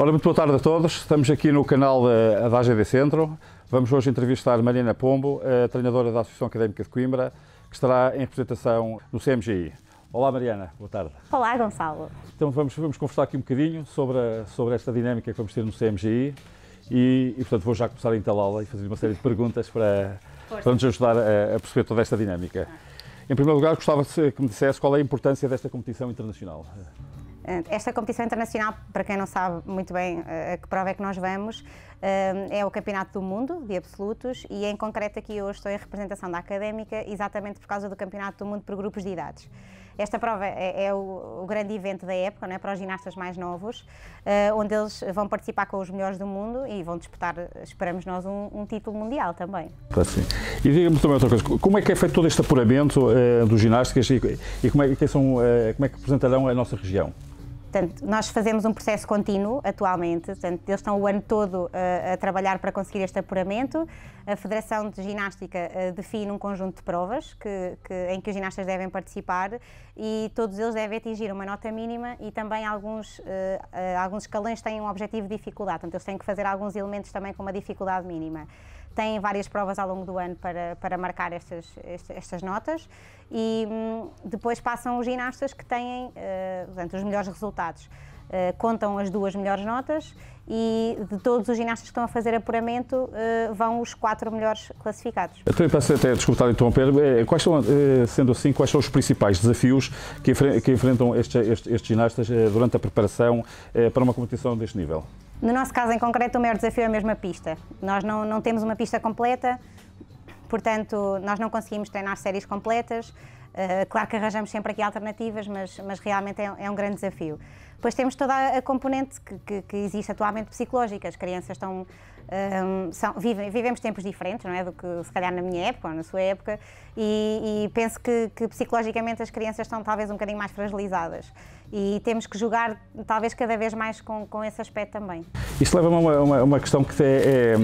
Ora, muito boa tarde a todos. Estamos aqui no canal da, da AGD Centro. Vamos hoje entrevistar Marina Pombo, eh, treinadora da Associação Académica de Coimbra, que estará em representação no CMGI. Olá Mariana, boa tarde. Olá Gonçalo. Então vamos, vamos conversar aqui um bocadinho sobre, a, sobre esta dinâmica que vamos ter no CMGI e, e portanto vou já começar a entalá-la e fazer uma série de perguntas para, para nos ajudar a, a, perceber toda esta dinâmica. Ah. Em primeiro lugar gostava que me dissesse qual é a importância desta competição internacional. Eh, esta competição internacional, para quem não sabe muito bem a eh, que prova é que nós vamos, eh, é o Campeonato do Mundo de Absolutos e, em concreto, aqui hoje estou em representação da Académica, exatamente por causa do Campeonato do Mundo por grupos de idades. Esta prova é, é o, o, grande evento da época, não é? para os ginastas mais novos, uh, onde eles vão participar com os melhores do mundo e vão disputar, esperamos nós, um, um título mundial também. sim. E diga-me também outra coisa, como é que é feito todo este apuramento uh, dos ginásticas e, e como, é, que são, uh, como é que representarão a nossa região? Portanto, nós fazemos um processo contínuo atualmente, portanto, eles estão o ano todo uh, a trabalhar para conseguir este apuramento. A Federação de Ginástica uh, define um conjunto de provas que, que, em que os ginastas devem participar e todos eles devem atingir uma nota mínima e também alguns, uh, alguns escalões têm um objetivo de dificuldade, portanto, eles têm que fazer alguns elementos também com uma dificuldade mínima têm várias provas ao longo do ano para, para marcar estas, estas, estas notas e hum, depois passam os ginastas que têm uh, portanto, os melhores resultados. Uh, contam as duas melhores notas e de todos os ginastas que estão a fazer apuramento uh, vão os quatro melhores classificados. Então, eu peço até desculpar de interromper, quais são, sendo assim, quais são os principais desafios que, enfrentam estes, estes, estes ginastas durante a preparação para uma competição deste nível? No nosso caso em concreto, o maior desafio é a mesma pista. Nós não, não temos uma pista completa, portanto, nós não conseguimos treinar séries completas. Uh, claro que arranjamos sempre aqui alternativas, mas, mas realmente é, é um grande desafio. Depois temos toda a componente que, que, que existe atualmente psicológica. As crianças estão. Um, são, vivem, vivemos tempos diferentes, não é? Do que se calhar na minha época ou na sua época, e, e penso que, que, psicologicamente as crianças estão talvez um bocadinho mais fragilizadas e temos que jogar talvez cada vez mais com, com esse aspecto também. Isso leva-me a uma, uma, uma, questão que é, é,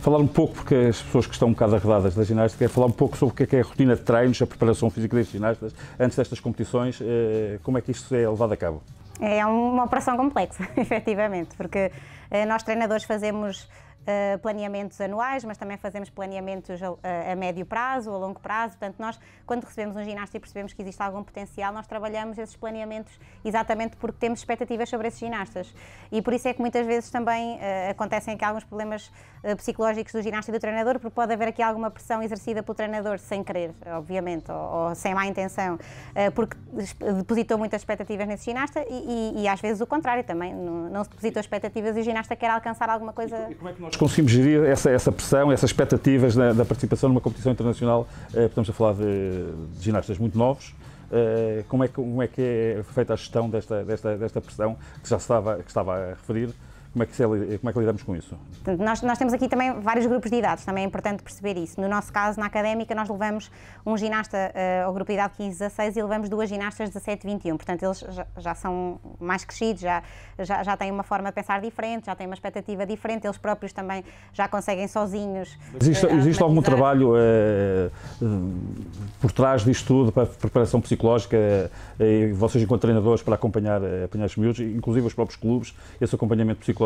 falar um pouco, porque as pessoas que estão um bocado arredadas da ginástica, é falar um pouco sobre o que é, que é a rotina de treinos, a preparação física das ginastas antes destas competições, é, como é que isto é levado a cabo? É uma operação complexa, efetivamente, porque eh, nós treinadores fazemos eh, planeamentos anuais, mas também fazemos planeamentos a, eh, a, médio prazo, a longo prazo. Portanto, nós, quando recebemos um ginasta e percebemos que existe algum potencial, nós trabalhamos esses planeamentos exatamente porque temos expectativas sobre esses ginastas. E por isso é que muitas vezes também uh, acontecem aqui alguns problemas uh, psicológicos do ginasta e do treinador, porque pode haver aqui alguma pressão exercida pelo treinador, sem querer, obviamente, ou, ou sem má intenção, porque depositou muitas expectativas nesse ginasta e, e, e às vezes o contrário também, não, não se depositou expectativas e o ginasta quer alcançar alguma coisa. E como é que nós pilotos conseguimos gerir essa, essa pressão, essas expectativas da, da participação numa competição internacional. Eh, estamos a falar de, de ginastas muito novos. Uh, como, é que, como é que é feita a gestão desta, desta, desta pressão que já estava, que estava a referir? Como é que, se, é como é que lidamos com isso? Nós, nós, temos aqui também vários grupos de idades, também é importante perceber isso. No nosso caso, na académica, nós levamos um ginasta uh, ao grupo de idade 15, 16 e levamos duas ginastas 17, 21. Portanto, eles já, já são mais crescidos, já, já, já, têm uma forma de pensar diferente, já têm uma expectativa diferente, eles próprios também já conseguem sozinhos. Existe, uh, existe algum trabalho uh, por trás disto tudo, para preparação psicológica, vocês enquanto treinadores para acompanhar, acompanhar os miúdos, inclusive os próprios clubes, esse acompanhamento psicológico?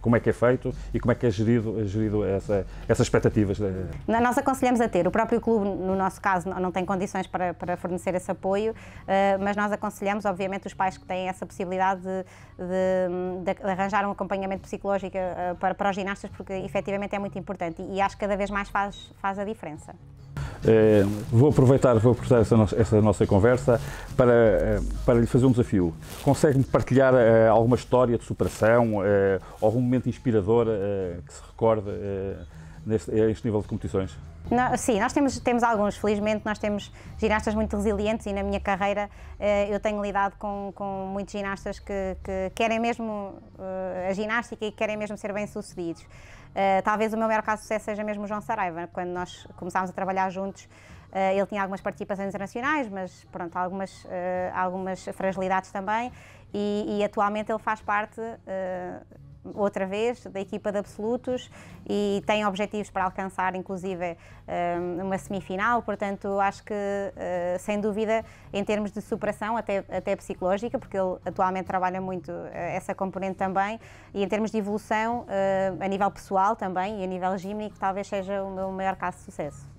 como é que é feito e como é que é gerido, gerido essa, essas expectativas. Nós aconselhamos a ter. O próprio clube, no nosso caso, não tem condições para, para fornecer esse apoio, eh, mas nós aconselhamos, obviamente, os pais que têm essa possibilidade de, de, de arranjar um acompanhamento psicológico eh, para, para os ginastas, porque efetivamente é muito importante e acho que cada vez mais faz, faz a diferença. Eh, vou aproveitar, vou aproveitar essa, essa nossa conversa para, eh, para lhe fazer um desafio. Consegue-me partilhar uh, alguma história de superação, algum momento inspirador que se recorde neste, a este nível de competições? sim, nós temos, temos alguns, felizmente nós temos ginastas muito resilientes e na minha carreira eh, eu tenho lidado com, com muitos ginastas que, que querem mesmo eh, a ginástica e querem mesmo ser bem-sucedidos. Eh, talvez o meu maior caso de sucesso seja mesmo o João Saraiva, quando nós começámos a trabalhar juntos ele tinha algumas participações internacionais, mas pronto, algumas, algumas fragilidades também e, e atualmente ele faz parte outra vez, da equipa de absolutos e tem objetivos para alcançar, inclusive, eh, uma semifinal. Portanto, acho que, eh, sem dúvida, em termos de superação, até, até psicológica, porque ele atualmente trabalha muito eh, essa componente também, e em termos de evolução, a nível pessoal também e a nível gímnico, talvez seja o meu maior caso de sucesso.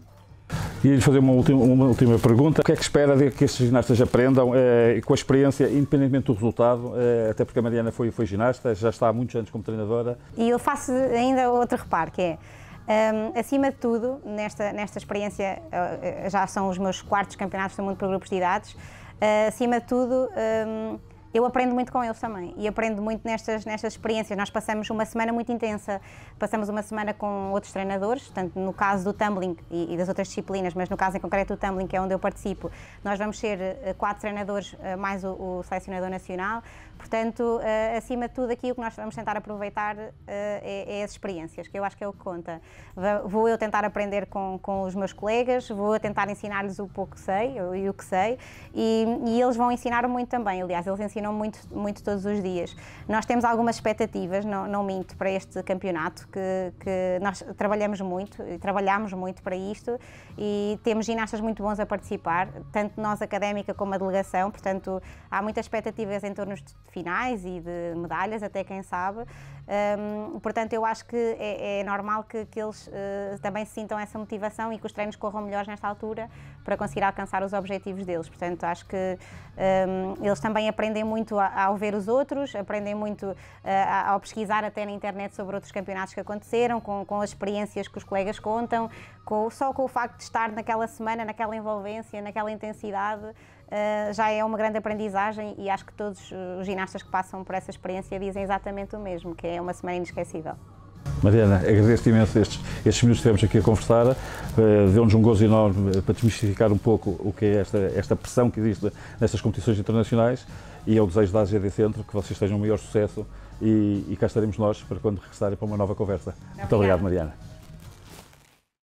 E lhe fazer uma última, uma última pergunta. O que é que espera de que estes ginastas aprendam eh, com a experiência, independentemente do resultado? Eh, até porque a Mariana foi, foi ginasta, já está há muitos anos como treinadora. E eu faço ainda outro reparo, que é... Um, ehm, acima de tudo, nesta, nesta experiência, eh, eh, já são os meus quartos campeonatos do mundo por grupos de idades, uh, acima de tudo, um, ehm, eu aprendo muito com eles também e aprendo muito nestas, nestas experiências. Nós passamos uma semana muito intensa, passamos uma semana com outros treinadores, tanto no caso do tumbling e, e, das outras disciplinas, mas no caso em concreto do tumbling, que é onde eu participo, nós vamos ser eh, quatro treinadores, eh, mais o, o selecionador nacional, Portanto, eh, acima de tudo, aqui o que nós vamos tentar aproveitar eh, é, é, as experiências, que eu acho que é o que conta. Vou eu tentar aprender com, com os meus colegas, vou tentar ensinar-lhes o pouco que sei e o que sei, e, e eles vão ensinar muito também. Aliás, eles ensinam muito, muito todos os dias. Nós temos algumas expectativas, não, não minto, para este campeonato, que, que nós trabalhamos muito, trabalhamos muito para isto, e temos ginastas muito bons a participar, tanto nós académica como a delegação, portanto, há muitas expectativas em torno de finais e de medalhas, até quem sabe. Um, portanto, eu acho que é, é normal que, que eles uh, também sintam essa motivação e que os treinos corram melhores nesta altura, para conseguir alcançar os objetivos deles. Portanto, acho que um, eles também aprendem muito ao ver os outros, aprendem muito uh, ao pesquisar até na internet sobre outros campeonatos que aconteceram, com, com as experiências que os colegas contam, com, só com o facto de estar naquela semana, naquela envolvência, naquela intensidade. Uh, já é uma grande aprendizagem e acho que todos os ginastas que passam por essa experiência dizem exatamente o mesmo, que é uma semana inesquecível. Mariana, agradeço imenso estes, estes minutos que tivemos aqui a conversar. Uh, Deu-nos um gozo enorme eh, para desmistificar um pouco o que é esta, esta pressão que existe nestas competições internacionais e é o desejo da AGD Centro que vocês tenham um maior sucesso e, e cá estaremos nós para quando regressarem para uma nova conversa. Obrigada. Muito obrigado, Mariana.